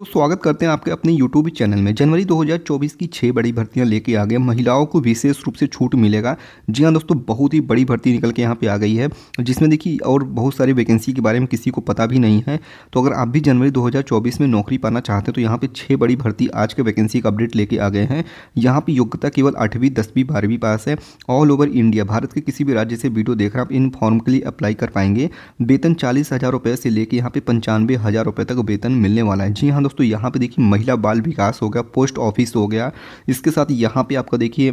तो स्वागत करते हैं आपके अपने यूट्यूब चैनल में जनवरी 2024 की छः बड़ी भर्तियां लेके आ गए महिलाओं को विशेष रूप से छूट मिलेगा जी हाँ दोस्तों बहुत ही बड़ी भर्ती निकल के यहाँ पे आ गई है जिसमें देखिए और बहुत सारी वैकेंसी के बारे में किसी को पता भी नहीं है तो अगर आप भी जनवरी 2024 में नौकरी पाना चाहते हैं तो यहाँ पर छः बड़ी भर्ती आज के वैकेंसी का अपडेट लेके आ गए हैं यहाँ पर योग्यता केवल आठवीं दसवीं बारहवीं पास है ऑल ओवर इंडिया भारत के किसी भी राज्य से वीडियो देख रहे आप इन फॉर्म के लिए अप्लाई कर पाएंगे वेतन चालीस हज़ार रुपये से लेकर यहाँ पे पंचानवे हज़ार रुपये तक वेतन मिलने वाला है जी हाँ दोस्तों यहाँ पे देखिए महिला बाल विकास हो गया पोस्ट ऑफिस हो गया इसके साथ यहाँ पे आपका देखिए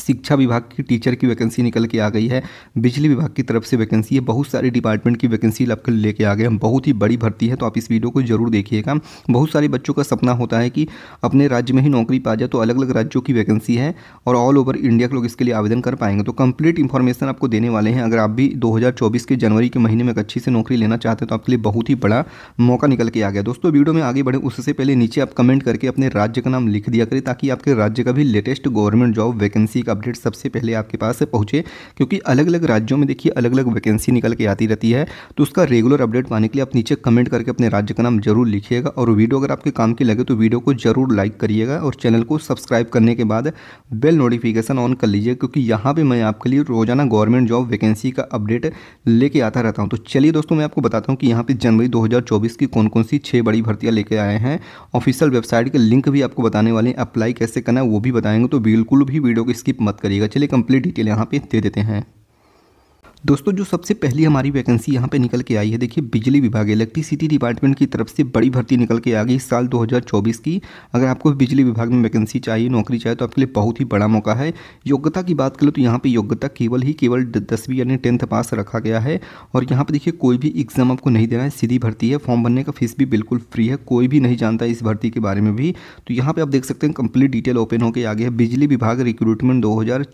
शिक्षा विभाग की टीचर की वैकेंसी निकल के आ गई है बिजली विभाग की तरफ से वैकेंसी है बहुत सारे डिपार्टमेंट की वैकेंसी आपके लेके आ गए हैं बहुत ही बड़ी भर्ती है तो आप इस वीडियो को जरूर देखिएगा बहुत सारे बच्चों का सपना होता है कि अपने राज्य में ही नौकरी पा जाए तो अलग अलग राज्यों की वैकेंसी है और ऑल ओवर इंडिया के लोग इसके लिए आवेदन कर पाएंगे तो कंप्लीट इन्फॉर्मेशन आपको देने वाले हैं अगर आप भी दो के जनवरी के महीने में अच्छी से नौकरी लेना चाहते हैं तो आपके लिए बहुत ही बड़ा मौका निकल के आ गया दोस्तों वीडियो में आगे बढ़े उससे पहले नीचे आप कमेंट करके अपने राज्य का नाम लिख दिया करें ताकि आपके राज्य का भी लेटेस्ट गवर्नमेंट जॉब वैकेंसी की अपडेट सबसे पहले आपके पास पहुंचे क्योंकि अलग अलग राज्यों में देखिए अलग अलग वैकेंसी निकल के आती रहती है तो उसका रेगुलर अपडेट पाने के लिए आप नीचे कमेंट करके अपने राज्य का नाम जरूर लिखिएगा और वीडियो अगर आपके काम की लगे तो वीडियो को जरूर लाइक करिएगा और चैनल को सब्सक्राइब करने के बाद बेल नोटिफिकेशन ऑन कर लीजिए क्योंकि यहाँ पर मैं आपके लिए रोजाना गवर्नमेंट जॉब वैकेंसी का अपडेट लेके आता रहता हूँ तो चलिए दोस्तों मैं आपको बताता हूँ कि यहाँ पर जनवरी दो की कौन कौन सी छः बड़ी भर्तियाँ लेके आए हैं ऑफिशियल वेबसाइट के लिंक भी आपको बताने वाले हैं अप्लाई कैसे करना है वो भी बताएंगे तो बिल्कुल भी वीडियो को इसकी स्किप मत करिएगा चलिए कंप्लीट डिटेल यहाँ पे दे देते हैं दोस्तों जो सबसे पहली हमारी वैकेंसी यहाँ पे निकल के आई है देखिए बिजली विभाग इलेक्ट्रिसिटी डिपार्टमेंट की तरफ से बड़ी भर्ती निकल के आ गई साल 2024 की अगर आपको बिजली विभाग में वैकेंसी चाहिए नौकरी चाहिए तो आपके लिए बहुत ही बड़ा मौका है योग्यता की बात करें तो यहाँ पे योग्यता केवल ही केवल दसवीं यानी टेंथ पास रखा गया है और यहाँ पर देखिए कोई भी एग्जाम आपको नहीं देना है सीधी भर्ती है फॉर्म भरने का फीस भी बिल्कुल फ्री है कोई भी नहीं जानता इस भर्ती के बारे में भी तो यहाँ पर आप देख सकते हैं कंप्लीट डिटेल ओपन होकर आगे है बिजली विभाग रिक्रूटमेंट दो हज़ार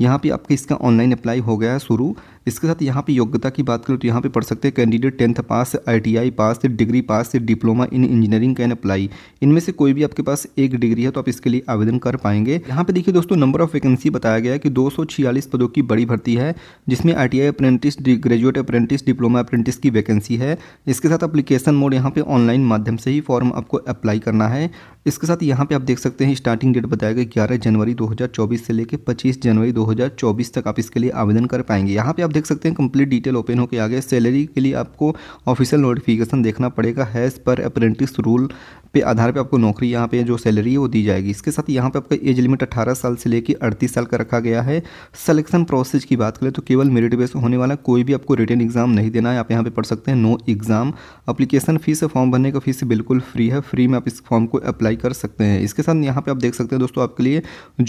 यहाँ पर आपके इसका ऑनलाइन अप्लाई हो गया है शुरू Peru इसके साथ यहाँ पे योग्यता की बात करें तो यहाँ पे पढ़ सकते हैं candidate tenth pass ITI pass degree pass diploma in engineering can apply इनमें से कोई भी आपके पास एक डिग्री है तो आप इसके लिए आवेदन कर पाएंगे यहाँ पे देखिए दोस्तों नंबर ऑफ वैकेंसी बताया गया है कि दो पदों की बड़ी भर्ती है जिसमें I T apprentice graduate apprentice diploma apprentice की वैकेंसी है इसके साथ अप्लीकेशन मोड यहाँ पे ऑनलाइन माध्यम से ही फॉर्म आपको अप्लाई करना है इसके साथ यहाँ पे आप देख सकते हैं स्टार्टिंग डेट बताया गया ग्यारह जनवरी 2024 से लेकर 25 जनवरी 2024 तक आप इसके लिए आवेदन कर पाएंगे यहाँ पे आप देख सकते हैं कंप्लीट डिटेल ओपन होकर आ गया सैलरी के लिए आपको ऑफिशियल नोटिफिकेशन देखना पड़ेगा हैज़ पर अप्रेंटिस रूल पे आधार पे आपको नौकरी यहाँ पे जो सैलरी है वो दी जाएगी इसके साथ यहाँ पे आपका एज लिमिट 18 साल से लेकर 38 साल का रखा गया है सिलेक्शन प्रोसेस की बात करें तो केवल मेरिट बेस होने वाला कोई भी आपको रिटर्न एग्जाम नहीं देना है आप यहाँ पे पढ़ सकते हैं no exam application fees form भरने का फीस बिल्कुल फ्री है फ्री में आप इस फॉर्म को अप्लाई कर सकते हैं इसके साथ यहाँ पर आप देख सकते हैं दोस्तों आपके लिए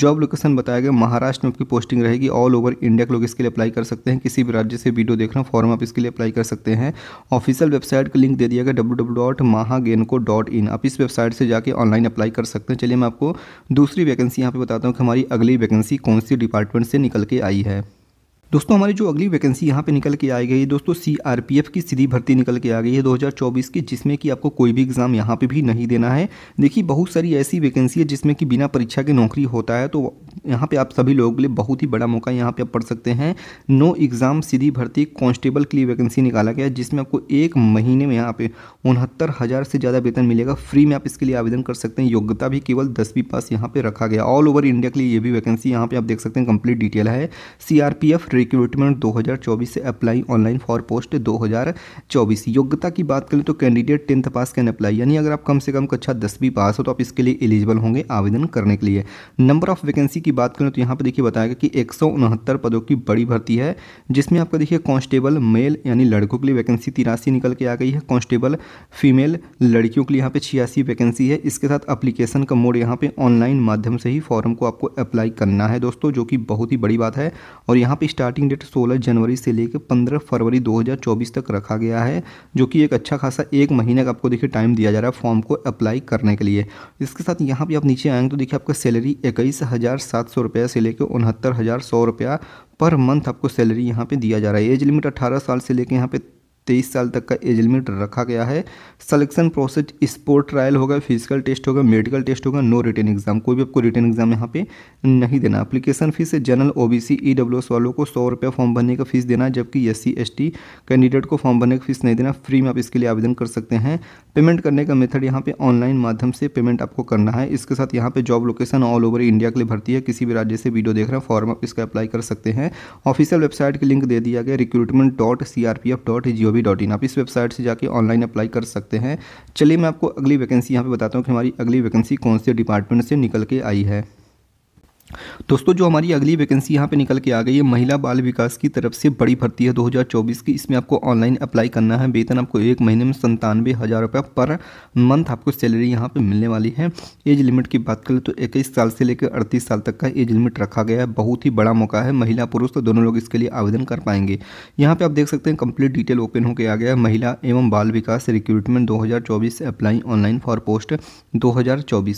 जॉब लोकेशन बताया गया महाराष्ट्र में आपकी पोस्टिंग रहेगी ऑल ओवर इंडिया के लोग इसके लिए अप्लाई कर सकते हैं किसी किसी भी राज्य से वीडियो देख रहे फॉर्म आप इसके लिए अप्लाई कर सकते हैं ऑफिशियल वेबसाइट का लिंक दे दिया गया डब्ल्यू आप इस वेबसाइट से जाकर ऑनलाइन अप्लाई कर सकते हैं चलिए मैं आपको दूसरी वैकेंसी यहाँ पर बताता हूँ कि हमारी अगली वैकेंसी कौन सी डिपार्टमेंट से निकल के आई है दोस्तों हमारी जो अगली वैकेंसी यहाँ पे निकल के आई गई है दोस्तों सीआरपीएफ की सीधी भर्ती निकल के आ गई है 2024 की जिसमें कि आपको कोई भी एग्ज़ाम यहाँ पे भी नहीं देना है देखिए बहुत सारी ऐसी वैकेंसी है जिसमें कि बिना परीक्षा के नौकरी होता है तो यहाँ पे आप सभी लोगों के लिए बहुत ही बड़ा मौका यहाँ पे आप पढ़ सकते हैं नो एग्ज़ाम सीधी भर्ती कॉन्स्टेबल के लिए वैकेंसी निकाला गया जिसमें आपको एक महीने में यहाँ पे उनहत्तर हज़ार से ज़्यादा वेतन मिलेगा फ्री में आप इसके लिए आवेदन कर सकते हैं योग्यता भी केवल दसवीं पास यहाँ पे रखा गया ऑल ओवर इंडिया के लिए ये भी वैकेंसी यहाँ पर आप देख सकते हैं कंप्लीट डिटेल है सी रिक्रूटमेंट 2024 से अप्लाई ऑनलाइन फॉर पोस्ट 2024 योग्यता की बात करें तो candidate tenth pass can apply यानी अगर आप कम से कम कक्षा दसवीं पास हो तो आप इसके लिए एलिजिबल होंगे आवेदन करने के लिए नंबर ऑफ वैकेंसी की बात करें तो यहाँ पर देखिए बताया गया कि एक पदों की बड़ी भर्ती है जिसमें आपका देखिए कॉन्स्टेबल मेल यानी लड़कों के लिए वैकेंसी तिरासी निकल के आ गई है कॉन्स्टेबल फीमेल लड़कियों के लिए यहाँ पे छियासी वैकेंसी है इसके साथ अप्लीकेशन का मोड यहाँ पे ऑनलाइन माध्यम से ही फॉर्म को आपको अप्लाई करना है दोस्तों जो कि बहुत ही बड़ी बात है और यहाँ पे स्टार्ट स्टार्टिंग डेट 16 जनवरी से लेकर 15 फरवरी 2024 तक रखा गया है जो कि एक अच्छा खासा एक महीने का आपको देखिए टाइम दिया जा रहा है फॉर्म को अप्लाई करने के लिए इसके साथ यहाँ पे आप नीचे आएंगे तो देखिए आपका सैलरी इक्कीस हज़ार सात सौ रुपया से लेकर उनहत्तर हज़ार सौ रुपया पर मंथ आपको सैलरी यहाँ पे दिया जा रहा है एज लिमिट 18 साल से लेकर यहाँ पे तेईस साल तक का एज लिमिट रखा गया है सिलेक्शन प्रोसेस स्पोर्ट ट्रायल होगा फिजिकल टेस्ट होगा मेडिकल टेस्ट होगा नो रिटर्न एग्जाम कोई भी आपको रिटर्न एग्जाम यहाँ पे नहीं देना application fees general O B C E W S वालों को सौ रुपये फॉर्म भरने का फीस देना जबकि S C S T candidate को फॉर्म भरने का फीस नहीं देना फ्री में आप इसके लिए आवेदन कर सकते हैं पेमेंट करने का मेथड यहाँ पे ऑनलाइन माध्यम से पेमेंट आपको करना है इसके साथ यहाँ पे job location all over India के लिए भर्ती है किसी भी राज्य से वीडियो देख रहे हैं फॉर्म आप इसका अप्लाई कर सकते हैं ऑफिशियल वेबसाइट की लिंक दे दिया गया recruitment dot C R P F dot G O V dot in आप इस वेबसाइट से जाके ऑनलाइन अप्लाई कर सकते हैं चलिए मैं आपको अगली वैकेंसी यहाँ पर बताता हूँ कि हमारी अगली वैकेंसी कौन से डिपार्टमेंट से निकल के आई है दोस्तों जो हमारी अगली वैकेंसी यहाँ पे निकल के आ गई है महिला बाल विकास की तरफ से बड़ी भर्ती है 2024 की इसमें आपको ऑनलाइन अप्लाई करना है वेतन आपको एक महीने में संतानवे हज़ार रुपये पर मंथ आपको सैलरी यहाँ पे मिलने वाली है एज लिमिट की बात करें तो इक्कीस साल से लेकर अड़तीस साल तक का एज लिमिट रखा गया है बहुत ही बड़ा मौका है महिला पुरुष तो दोनों लोग इसके लिए आवेदन कर पाएंगे यहाँ पर आप देख सकते हैं कंप्लीट डिटेल ओपन होकर आ गया है महिला एवं बाल विकास रिक्रूटमेंट दो से अप्लाई ऑनलाइन फॉर पोस्ट दो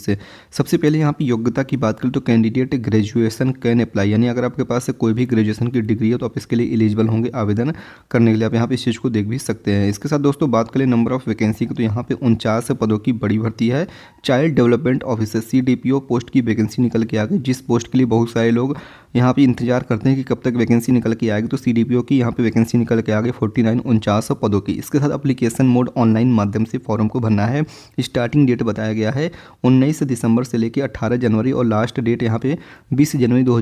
से सबसे पहले यहाँ पर योग्यता की बात करें तो कैंडिडेट ग्रेजुएशन कैन अप्लाई यानी अगर आपके पास से कोई भी ग्रेजुएशन की डिग्री है तो आप इसके लिए एलिजिबल होंगे आवेदन करने के लिए आप यहाँ पे इस चीज़ को देख भी सकते हैं इसके साथ दोस्तों बात करें नंबर ऑफ वैकेंसी की तो यहाँ पे उनचास पदों की बड़ी भर्ती है चाइल्ड डेवलपमेंट ऑफिसर सी पोस्ट की वैकेंसी निकल के आ गई जिस पोस्ट के लिए बहुत सारे लोग यहाँ पे इंतजार करते हैं कि कब तक वैकेंसी निकल के आएगी तो सी की यहाँ पे वैकेंसी निकल के आ गई फोर्टी नाइन उनचास पदों की इसके साथ एप्लीकेशन मोड ऑनलाइन माध्यम से फॉर्म को भरना है स्टार्टिंग डेट बताया गया है उन्नीस दिसंबर से लेकर अट्ठारह जनवरी और लास्ट डेट यहाँ पे बीस जनवरी दो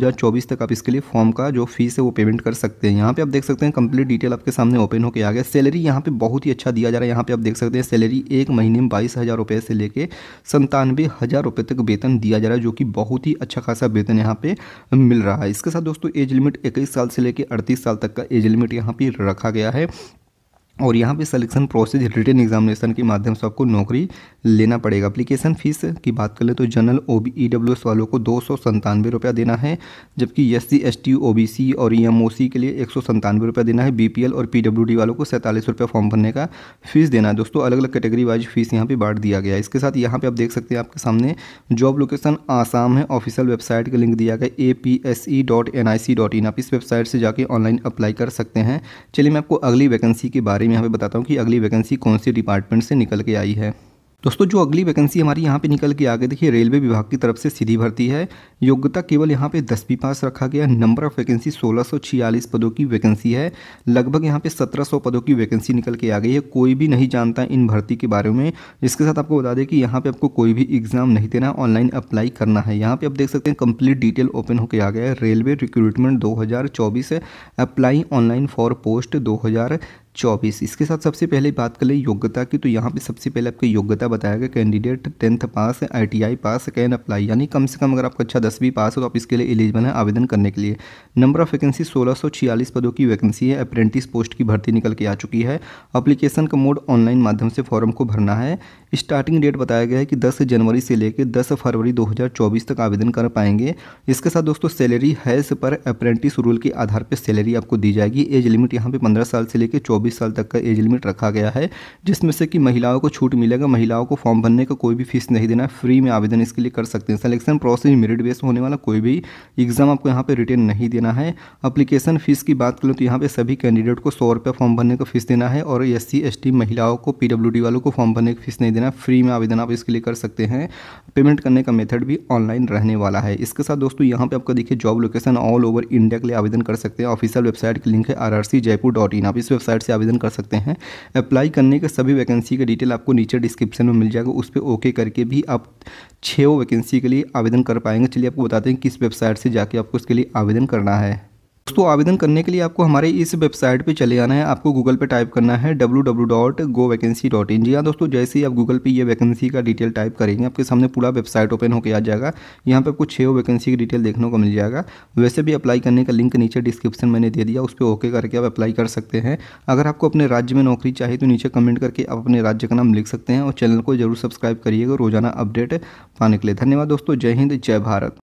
तक आप इसके लिए फॉर्म का जो फीस है वो पेमेंट कर सकते हैं यहाँ पे आप देख सकते हैं कंप्लीट डिटेल आपके सामने ओपन होकर आ गया सैलरी यहाँ पे बहुत ही अच्छा दिया जा रहा है यहाँ पे आप देख सकते हैं सैलरी एक महीने में बाईस हज़ार रुपये से लेकर संतानवे हज़ार रुपये तक वेतन दिया जा रहा है जो कि बहुत ही अच्छा खासा वेतन यहाँ पे मिल रहा है रहा है इसके साथ दोस्तों एज लिमिट इक्कीस साल से लेकर अड़तीस साल तक का एज लिमिट यहाँ पर रखा गया है और यहाँ पे सिलेक्शन प्रोसेस रिटर्न एग्जामिनेशन के माध्यम से आपको नौकरी लेना पड़ेगा अप्लीकेशन फ़ीस की बात कर ले तो general O B E W S वालों को दो सौ संतानवे रुपया देना है जबकि S C S T O B C और ई एम ओ सी के लिए एक सौ संतानवे रुपया देना है बी पी एल और पी डब्ल्यू डी वालों को सैंतालीस रुपया फॉर्म भरने का फीस देना है दोस्तों अलग अलग कैटेगरी वाइज फीस यहाँ पर बांट दिया गया है इसके साथ यहाँ पर आप देख सकते हैं आपके सामने जॉब लोकेशन आसाम है ऑफिशियल वेबसाइट का लिंक दिया गया A P S E dot N I C dot in आप इस वेबसाइट से जाके ऑनलाइन अप्लाई कर सकते हैं चलिए मैं आपको अगली वैकेंसी के बारे बारे में यहाँ पे बताता हूँ कि अगली वैकेंसी कौन सी डिपार्टमेंट से निकल के आई है दोस्तों जो अगली वैकेंसी हमारी यहाँ पे निकल के आ गई देखिए रेलवे विभाग की तरफ से सीधी भर्ती है योग्यता केवल यहाँ पे दसवीं पास रखा गया नंबर ऑफ वैकेंसी 1646 पदों की वैकेंसी है लगभग यहाँ पे 1700 पदों की वैकेंसी निकल के आ गई है कोई भी नहीं जानता इन भर्ती के बारे में इसके साथ आपको बता दें कि यहाँ पर आपको कोई भी एग्जाम नहीं देना ऑनलाइन अप्लाई करना है यहाँ पर आप देख सकते हैं कंप्लीट डिटेल ओपन होकर आ गया है रेलवे रिक्रूटमेंट दो अप्लाई ऑनलाइन फॉर पोस्ट दो चौबीस इसके साथ सबसे पहले बात कर लें योग्यता की तो यहाँ पे सबसे पहले आपकी योग्यता बताया गया candidate tenth pass ITI I pass can apply यानी कम से कम अगर आपका अच्छा दसवीं पास हो तो आप इसके लिए एलिजिबल है आवेदन करने के लिए नंबर ऑफ वैकेंसी सोलह पदों की वैकेंसी है अप्रेंटिस पोस्ट की भर्ती निकल के आ चुकी है अप्लीकेशन का मोड ऑनलाइन माध्यम से फॉर्म को भरना है स्टार्टिंग डेट बताया गया है कि दस जनवरी से लेकर दस फरवरी दो तक आवेदन कर पाएंगे इसके साथ दोस्तों salary has per apprentice rule के आधार पर सैलरी आपको दी जाएगी एज लिमिट यहाँ पे पंद्रह साल से लेकर चौबीस चौबीस साल तक का एज लिमिट रखा गया है जिसमें से कि महिलाओं को छूट मिलेगा महिलाओं को फॉर्म भरने का कोई भी फीस नहीं देना फ्री में आवेदन इसके लिए कर सकते हैं सिलेक्शन प्रोसेस मेरिट बेस होने वाला कोई भी एग्जाम आपको यहाँ पर रिटर्न नहीं देना है अप्लीकेशन फ़ीस की बात करें तो यहाँ पर सभी कैंडिडेट को सौ फॉर्म भरने का फीस देना है और एस सी महिलाओं को पी वालों को फॉर्म भरने की फीस नहीं देना फ्री में आवेदन आप इसके लिए कर सकते हैं पेमेंट करने का मेथड भी ऑनलाइन रहने वाला है इसके साथ दोस्तों यहाँ पे आपका देखिए job location all over India के लिए आवेदन कर सकते हैं ऑफिशियल वेबसाइट की लिंक है आर आप इस वेबसाइट से आवेदन कर सकते हैं अप्लाई करने के सभी वैकेंसी का डिटेल आपको नीचे डिस्क्रिप्शन में मिल जाएगा उस पर ओके करके भी आप छः वैकेंसी के लिए आवेदन कर पाएंगे चलिए आपको बताते हैं किस वेबसाइट से जाके आपको इसके लिए आवेदन करना है दोस्तों आवेदन करने के लिए आपको हमारे इस वेबसाइट पे चले आना है आपको गूगल पे टाइप करना है W W dot go vacancy dot in जी हाँ दोस्तों जैसे ही आप गूगल पे ये वैकेंसी का डिटेल टाइप करेंगे आपके सामने पूरा वेबसाइट ओपन होकर आ जाएगा यहाँ पे आपको छः वैकेंसी की डिटेल देखने को मिल जाएगा वैसे भी अप्लाई करने का लिंक नीचे डिस्क्रिप्शन मैंने दे दिया उस पर ओके करके आप अप्लाई कर सकते हैं अगर आपको अपने राज्य में नौकरी चाहिए तो नीचे कमेंट करके आप अपने राज्य का नाम लिख सकते हैं और चैनल को जरूर सब्सक्राइब करिएगा रोजाना अपडेट पाने के लिए धन्यवाद दोस्तों जय हिंद जय भारत